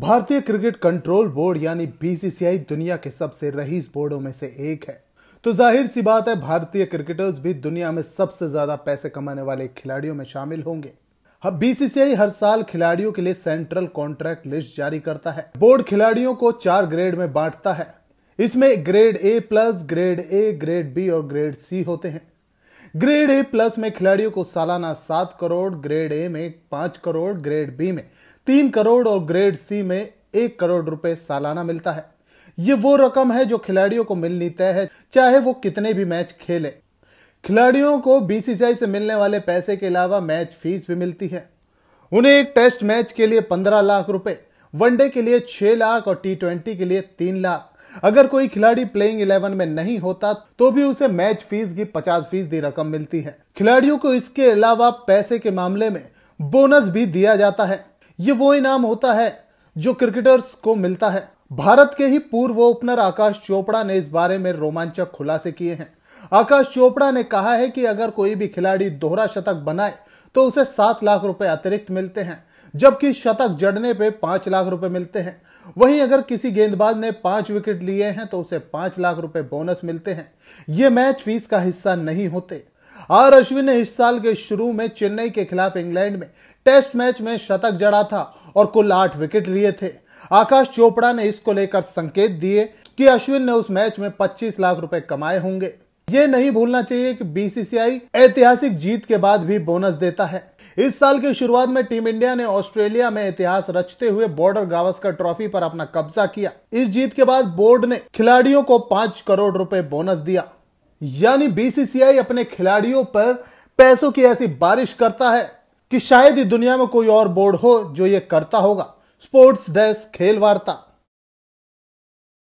भारतीय cricket control board यानी BCCI दुनिया के सबसे रईस बोर्डों में से एक है तो जाहिर सी बात है भारतीय क्रिकेटर्स भी दुनिया में सबसे ज्यादा पैसे कमाने वाले खिलाड़ियों में शामिल होंगे अब बीसीसीआई हर साल खिलाड़ियों के लिए सेंट्रल कॉन्ट्रैक्ट लिस्ट जारी करता है बोर्ड खिलाड़ियों को चार ग्रेड में बांटता है इसमें grade A plus grade A grade B और ग्रेड सी होते हैं ग्रेड ए प्लस में खिलाड़ियों को सालाना सात करोड़ ग्रेड ए में पांच करोड़ ग्रेड बी में तीन करोड़ और ग्रेड सी में एक करोड़ रुपए सालाना मिलता है ये वो रकम है जो खिलाड़ियों को मिलनी तय है चाहे वो कितने भी मैच खेले खिलाड़ियों को बीसीसीआई से मिलने वाले पैसे के अलावा मैच फीस भी मिलती है उन्हें एक टेस्ट मैच के लिए पंद्रह लाख रुपए वनडे के लिए छह लाख और टी ट्वेंटी के लिए तीन लाख अगर कोई खिलाड़ी प्लेइंग इलेवन में नहीं होता तो भी उसे मैच फीस की पचास फीसदी रकम मिलती है खिलाड़ियों को इसके अलावा पैसे के मामले में बोनस भी दिया जाता है ये वो इनाम होता है जो क्रिकेटर्स को मिलता है भारत के ही पूर्व ओपनर आकाश चोपड़ा ने इस बारे में रोमांचक खुलासे किए हैं आकाश चोपड़ा ने कहा है कि अगर कोई भी खिलाड़ी दोहरा शतक बनाए तो उसे सात लाख रुपए अतिरिक्त मिलते हैं जबकि शतक जड़ने पे पांच लाख रुपए मिलते हैं वहीं अगर किसी गेंदबाज ने पांच विकेट लिए हैं तो उसे पांच लाख रुपए बोनस मिलते हैं ये मैच फीस का हिस्सा नहीं होते आर अश्विन ने इस साल के शुरू में चेन्नई के खिलाफ इंग्लैंड में टेस्ट मैच में शतक जड़ा था और कुल आठ विकेट लिए थे आकाश चोपड़ा ने इसको लेकर संकेत दिए कि अश्विन ने उस मैच में 25 लाख रुपए कमाए होंगे ये नहीं भूलना चाहिए कि बीसीसीआई ऐतिहासिक जीत के बाद भी बोनस देता है इस साल की शुरुआत में टीम इंडिया ने ऑस्ट्रेलिया में इतिहास रचते हुए बॉर्डर गावस्कर ट्रॉफी पर अपना कब्जा किया इस जीत के बाद बोर्ड ने खिलाड़ियों को पांच करोड़ रुपए बोनस दिया यानी बीसीसीआई अपने खिलाड़ियों पर पैसों की ऐसी बारिश करता है कि शायद ही दुनिया में कोई और बोर्ड हो जो ये करता होगा स्पोर्ट्स डेस्क खेल वार्ता